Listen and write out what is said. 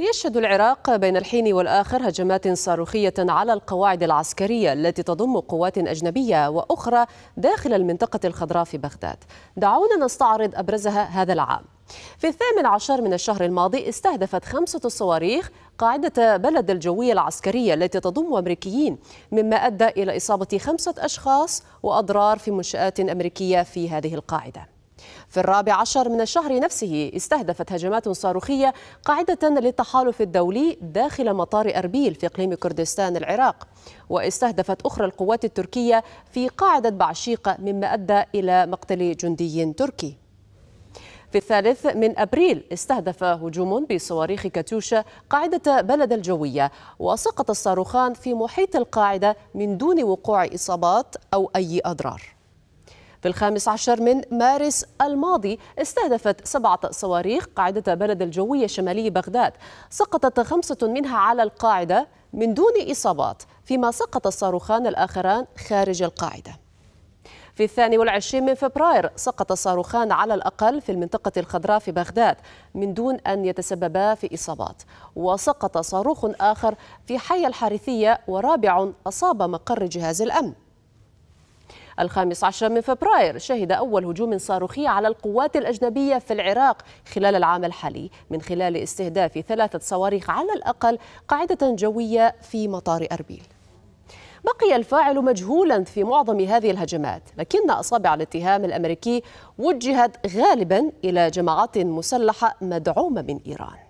يشهد العراق بين الحين والآخر هجمات صاروخية على القواعد العسكرية التي تضم قوات أجنبية وأخرى داخل المنطقة الخضراء في بغداد دعونا نستعرض أبرزها هذا العام في الثامن عشر من الشهر الماضي استهدفت خمسة صواريخ قاعدة بلد الجوية العسكرية التي تضم أمريكيين مما أدى إلى إصابة خمسة أشخاص وأضرار في منشآت أمريكية في هذه القاعدة في الرابع عشر من الشهر نفسه استهدفت هجمات صاروخية قاعدة للتحالف الدولي داخل مطار أربيل في إقليم كردستان العراق واستهدفت أخرى القوات التركية في قاعدة بعشيقة مما أدى إلى مقتل جندي تركي في الثالث من أبريل استهدف هجوم بصواريخ كاتوشا قاعدة بلد الجوية وسقط الصاروخان في محيط القاعدة من دون وقوع إصابات أو أي أضرار في الخامس عشر من مارس الماضي استهدفت سبعة صواريخ قاعدة بلد الجوية شمالي بغداد سقطت خمسة منها على القاعدة من دون إصابات فيما سقط الصاروخان الآخران خارج القاعدة في الثاني والعشرين من فبراير سقط صاروخان على الأقل في المنطقة الخضراء في بغداد من دون أن يتسببا في إصابات وسقط صاروخ آخر في حي الحارثية ورابع أصاب مقر جهاز الأمن الخامس عشر من فبراير شهد أول هجوم صاروخي على القوات الأجنبية في العراق خلال العام الحالي من خلال استهداف ثلاثة صواريخ على الأقل قاعدة جوية في مطار أربيل بقي الفاعل مجهولا في معظم هذه الهجمات لكن أصابع الاتهام الأمريكي وجهت غالبا إلى جماعات مسلحة مدعومة من إيران